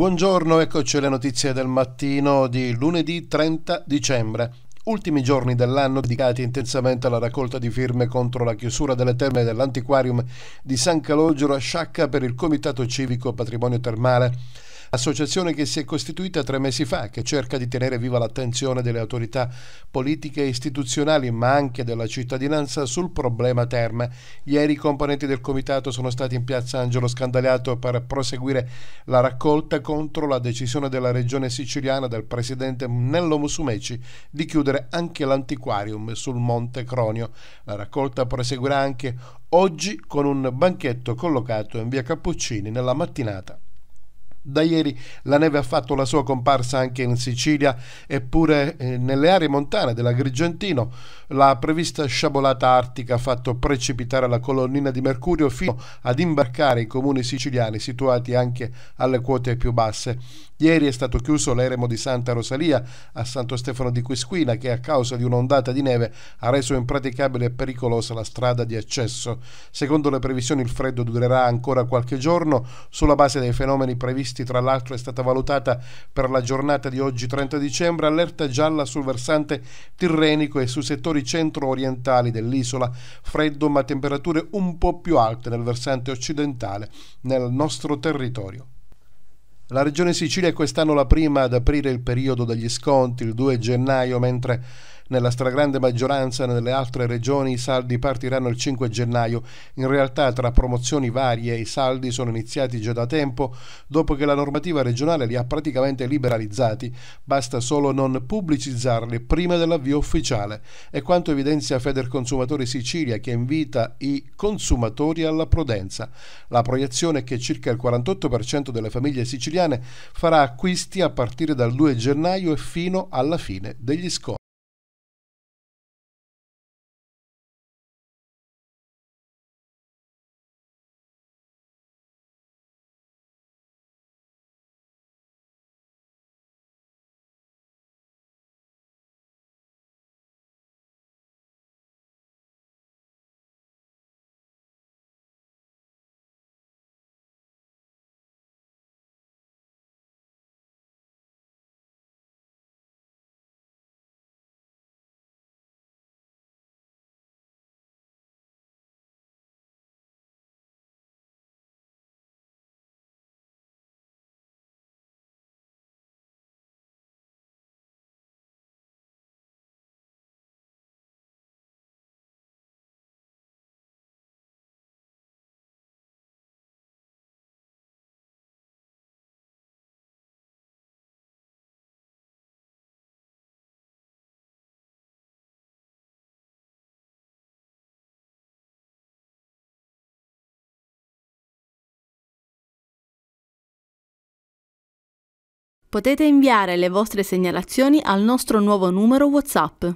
Buongiorno, eccoci le notizie del mattino di lunedì 30 dicembre. Ultimi giorni dell'anno dedicati intensamente alla raccolta di firme contro la chiusura delle terme dell'antiquarium di San Calogero a Sciacca per il Comitato Civico Patrimonio Termale associazione che si è costituita tre mesi fa, che cerca di tenere viva l'attenzione delle autorità politiche e istituzionali, ma anche della cittadinanza sul problema terme. Ieri i componenti del comitato sono stati in piazza Angelo Scandaliato per proseguire la raccolta contro la decisione della regione siciliana del presidente Nello Musumeci di chiudere anche l'antiquarium sul Monte Cronio. La raccolta proseguirà anche oggi con un banchetto collocato in via Cappuccini nella mattinata. Da ieri la neve ha fatto la sua comparsa anche in Sicilia, eppure eh, nelle aree montane dell'Agrigentino la prevista sciabolata artica ha fatto precipitare la colonnina di mercurio fino ad imbarcare i comuni siciliani situati anche alle quote più basse. Ieri è stato chiuso l'eremo di Santa Rosalia a Santo Stefano di Quisquina che a causa di un'ondata di neve ha reso impraticabile e pericolosa la strada di accesso. Secondo le previsioni il freddo durerà ancora qualche giorno. Sulla base dei fenomeni previsti tra l'altro è stata valutata per la giornata di oggi 30 dicembre allerta gialla sul versante tirrenico e sui settori centro-orientali dell'isola. Freddo ma temperature un po' più alte nel versante occidentale nel nostro territorio. La regione Sicilia è quest'anno la prima ad aprire il periodo degli sconti il 2 gennaio, mentre nella stragrande maggioranza nelle altre regioni i saldi partiranno il 5 gennaio. In realtà tra promozioni varie i saldi sono iniziati già da tempo, dopo che la normativa regionale li ha praticamente liberalizzati. Basta solo non pubblicizzarli prima dell'avvio ufficiale. È quanto evidenzia Feder Consumatori Sicilia che invita i consumatori alla prudenza. La proiezione è che circa il 48% delle famiglie siciliane farà acquisti a partire dal 2 gennaio e fino alla fine degli sconti. Potete inviare le vostre segnalazioni al nostro nuovo numero WhatsApp.